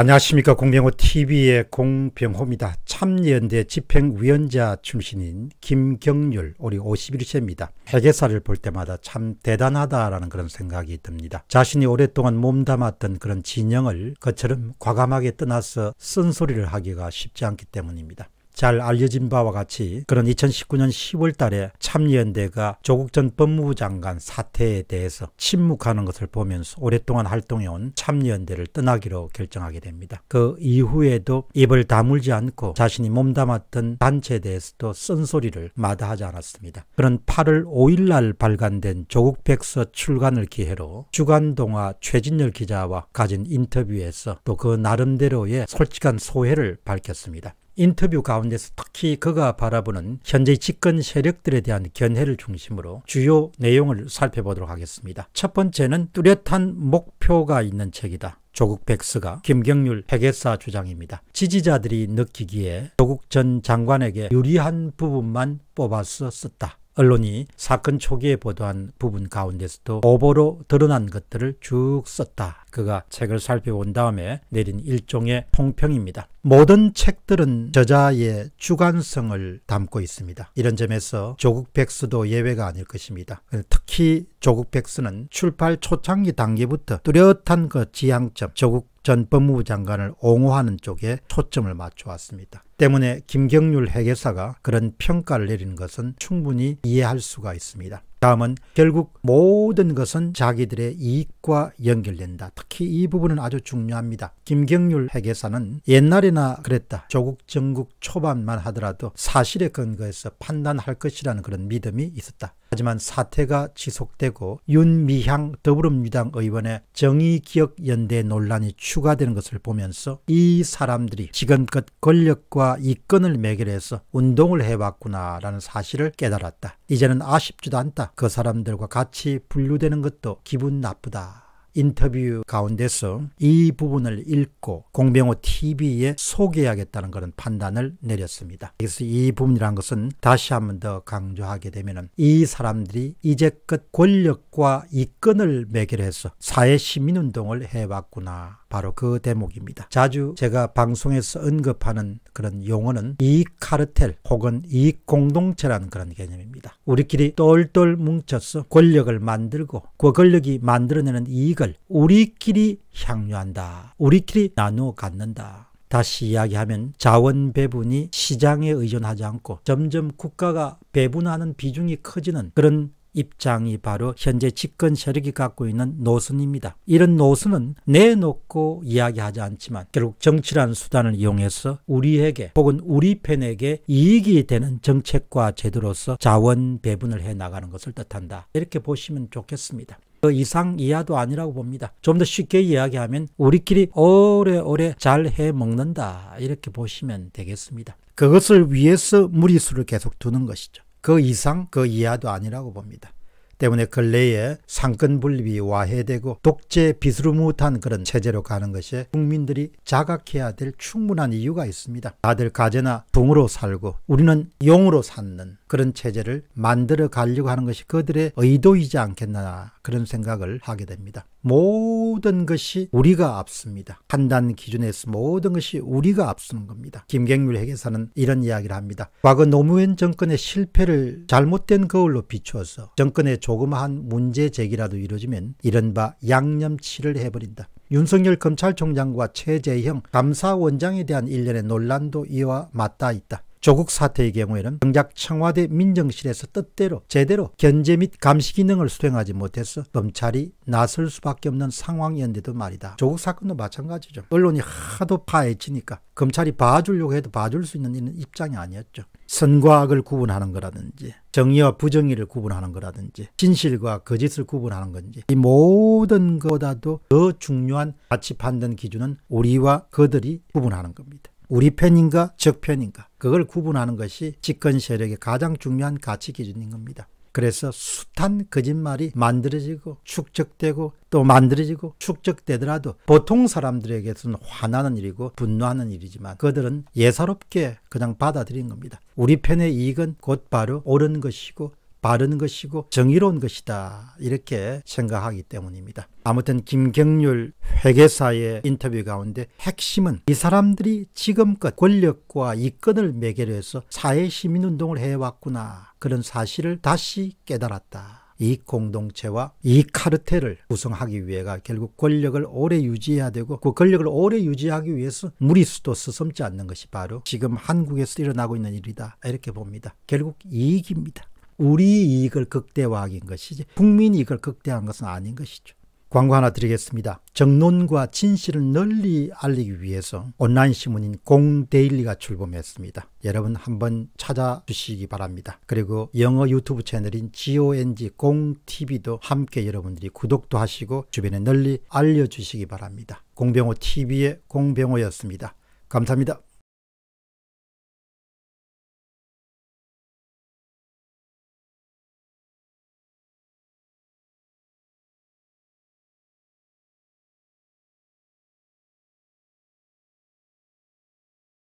안녕하십니까 공병호 TV의 공병호입니다. 참여연대 집행위원자 출신인 김경률 올해 51세입니다. 회계사를 볼 때마다 참 대단하다라는 그런 생각이 듭니다. 자신이 오랫동안 몸담았던 그런 진영을 그처럼 과감하게 떠나서 쓴소리를 하기가 쉽지 않기 때문입니다. 잘 알려진 바와 같이 그런 2019년 10월 달에 참여연대가 조국 전 법무부 장관 사태에 대해서 침묵하는 것을 보면서 오랫동안 활동해온 참여연대를 떠나기로 결정하게 됩니다. 그 이후에도 입을 다물지 않고 자신이 몸담았던 단체에 대해서도 쓴소리를 마다하지 않았습니다. 그런 8월 5일 날 발간된 조국 백서 출간을 기회로 주간동화 최진열 기자와 가진 인터뷰에서 또 그 나름대로의 솔직한 소회를 밝혔습니다. 인터뷰 가운데서 특히 그가 바라보는 현재 집권 세력들에 대한 견해를 중심으로 주요 내용을 살펴보도록 하겠습니다. 첫 번째는 뚜렷한 목표가 있는 책이다. 조국 백스가 김경률 회계사 주장입니다. 지지자들이 느끼기에 조국 전 장관에게 유리한 부분만 뽑아서 썼다. 언론이 사건 초기에 보도한 부분 가운데서도 오보로 드러난 것들을 쭉 썼다. 그가 책을 살펴본 다음에 내린 일종의 통평입니다. 모든 책들은 저자의 주관성을 담고 있습니다. 이런 점에서 조국 백수도 예외가 아닐 것입니다. 특히 조국 백수는 출발 초창기 단계부터 뚜렷한 그 지향점 조국 전 법무부 장관을 옹호하는 쪽에 초점을 맞춰왔습니다. 때문에 김경률 회계사가 그런 평가를 내리는 것은 충분히 이해할 수가 있습니다. 다음은 결국 모든 것은 자기들의 이익과 연결된다. 특히 이 부분은 아주 중요합니다. 김경률 회계사는 옛날에나 그랬다. 조국 전국 초반만 하더라도 사실에 근거해서 판단할 것이라는 그런 믿음이 있었다. 하지만 사태가 지속되고 윤미향 더불어민주당 의원의 정의기억연대 논란이 추가되는 것을 보면서 이 사람들이 지금껏 권력과 이권을 매결해서 운동을 해왔구나라는 사실을 깨달았다. 이제는 아쉽지도 않다. 그 사람들과 같이 분류되는 것도 기분 나쁘다. 인터뷰 가운데서 이 부분을 읽고 공병호 TV에 소개하겠다는 그런 판단을 내렸습니다. 그래서 이부분이라 것은 다시 한번 더 강조하게 되면 이 사람들이 이제껏 권력과 이권을 매결해서 사회 시민운동을 해왔구나. 바로 그 대목입니다. 자주 제가 방송에서 언급하는 그런 용어는 이익 카르텔 혹은 이익 공동체라는 그런 개념입니다. 우리끼리 똘똘 뭉쳐서 권력을 만들고 그 권력이 만들어내는 이익을 우리끼리 향유한다. 우리끼리 나누어 갖는다. 다시 이야기하면 자원 배분이 시장에 의존하지 않고 점점 국가가 배분하는 비중이 커지는 그런 입장이 바로 현재 집권 세력이 갖고 있는 노선입니다. 이런 노선은 내놓고 이야기하지 않지만 결국 정치라는 수단을 이용해서 우리에게 혹은 우리 편에게 이익이 되는 정책과 제도로서 자원 배분을 해 나가는 것을 뜻한다. 이렇게 보시면 좋겠습니다. 그 이상 이하도 아니라고 봅니다. 좀 더 쉽게 이야기하면 우리끼리 오래오래 잘 해 먹는다. 이렇게 보시면 되겠습니다. 그것을 위해서 무리수를 계속 두는 것이죠. 그 이상 그 이하도 아니라고 봅니다. 때문에 근래에 상권분립이 와해되고 독재 비스무르한 그런 체제로 가는 것이 국민들이 자각해야 될 충분한 이유가 있습니다. 다들 가재나 붕으로 살고 우리는 용으로 사는 그런 체제를 만들어 가려고 하는 것이 그들의 의도이지 않겠나 그런 생각을 하게 됩니다. 모든 것이 우리가 앞섭니다. 판단 기준에서 모든 것이 우리가 앞서는 겁니다. 김경률 회계서는 이런 이야기를 합니다. 과거 노무현 정권의 실패를 잘못된 거울로 비추어서 정권의 조그마한 문제 제기라도 이루어지면 이른바 양념치를 해버린다. 윤석열 검찰총장과 최재형 감사원장에 대한 일련의 논란도 이와 맞닿아 있다. 조국 사태의 경우에는 정작 청와대 민정실에서 뜻대로 제대로 견제 및 감시 기능을 수행하지 못해서 검찰이 나설 수밖에 없는 상황이었는데도 말이다. 조국 사건도 마찬가지죠. 언론이 하도 파헤치니까 검찰이 봐주려고 해도 봐줄 수 있는 이런 입장이 아니었죠. 선과 악을 구분하는 거라든지 정의와 부정의를 구분하는 거라든지 진실과 거짓을 구분하는 건지 이 모든 것보다도 더 중요한 가치 판단 기준은 우리와 그들이 구분하는 겁니다. 우리 편인가 적 편인가 그걸 구분하는 것이 집권 세력의 가장 중요한 가치 기준인 겁니다. 그래서 숱한 거짓말이 만들어지고 축적되고 또 만들어지고 축적되더라도 보통 사람들에게서는 화나는 일이고 분노하는 일이지만 그들은 예사롭게 그냥 받아들인 겁니다. 우리 편의 이익은 곧바로 옳은 것이고 바른 것이고 정의로운 것이다 이렇게 생각하기 때문입니다. 아무튼 김경률 회계사의 인터뷰 가운데 핵심은 이 사람들이 지금껏 권력과 이권을 매개로 해서 사회 시민운동을 해왔구나 그런 사실을 다시 깨달았다. 이 공동체와 이 카르텔을 구성하기 위해가 결국 권력을 오래 유지해야 되고 그 권력을 오래 유지하기 위해서 무리수도 서슴지 않는 것이 바로 지금 한국에서 일어나고 있는 일이다 이렇게 봅니다. 결국 이익입니다. 우리 이익을 극대화하기인 것이지 국민 이익을 극대화한 것은 아닌 것이죠. 광고 하나 드리겠습니다. 정론과 진실을 널리 알리기 위해서 온라인 신문인 공데일리가 출범했습니다. 여러분 한번 찾아주시기 바랍니다. 그리고 영어 유튜브 채널인 GONG 공TV도 함께 여러분들이 구독도 하시고 주변에 널리 알려주시기 바랍니다. 공병호 TV의 공병호였습니다. 감사합니다.